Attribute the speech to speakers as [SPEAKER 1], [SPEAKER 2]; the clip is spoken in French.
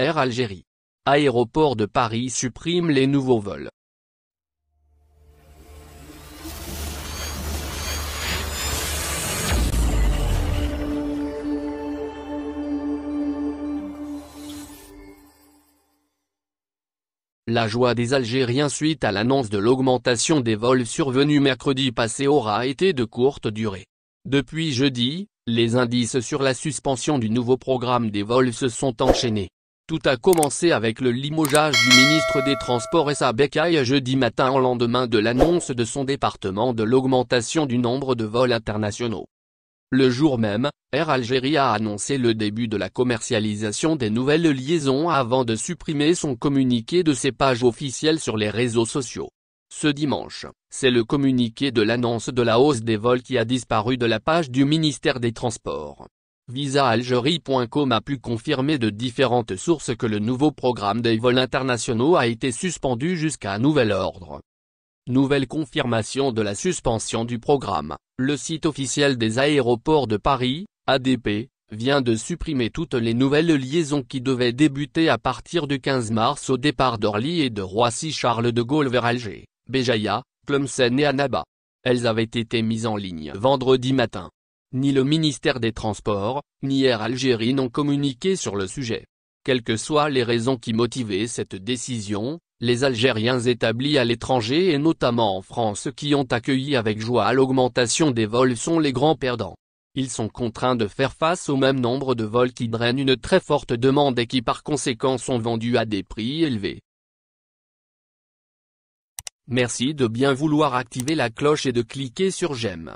[SPEAKER 1] Air Algérie. Aéroport de Paris supprime les nouveaux vols. La joie des Algériens suite à l'annonce de l'augmentation des vols survenus mercredi passé aura été de courte durée. Depuis jeudi, les indices sur la suspension du nouveau programme des vols se sont enchaînés. Tout a commencé avec le limogeage du ministre des Transports et sa bécaille jeudi matin en lendemain de l'annonce de son département de l'augmentation du nombre de vols internationaux. Le jour même, Air Algérie a annoncé le début de la commercialisation des nouvelles liaisons avant de supprimer son communiqué de ses pages officielles sur les réseaux sociaux. Ce dimanche, c'est le communiqué de l'annonce de la hausse des vols qui a disparu de la page du ministère des Transports. VisaAlgerie.com a pu confirmer de différentes sources que le nouveau programme des vols internationaux a été suspendu jusqu'à nouvel ordre. Nouvelle confirmation de la suspension du programme, le site officiel des aéroports de Paris, ADP, vient de supprimer toutes les nouvelles liaisons qui devaient débuter à partir du 15 mars au départ d'Orly et de Roissy-Charles de Gaulle vers Alger, Béjaïa, Tlemcen et Annaba. Elles avaient été mises en ligne vendredi matin. Ni le ministère des Transports, ni Air Algérie n'ont communiqué sur le sujet. Quelles que soient les raisons qui motivaient cette décision, les Algériens établis à l'étranger et notamment en France qui ont accueilli avec joie l'augmentation des vols sont les grands perdants. Ils sont contraints de faire face au même nombre de vols qui drainent une très forte demande et qui par conséquent sont vendus à des prix élevés. Merci de bien vouloir activer la cloche et de cliquer sur j'aime.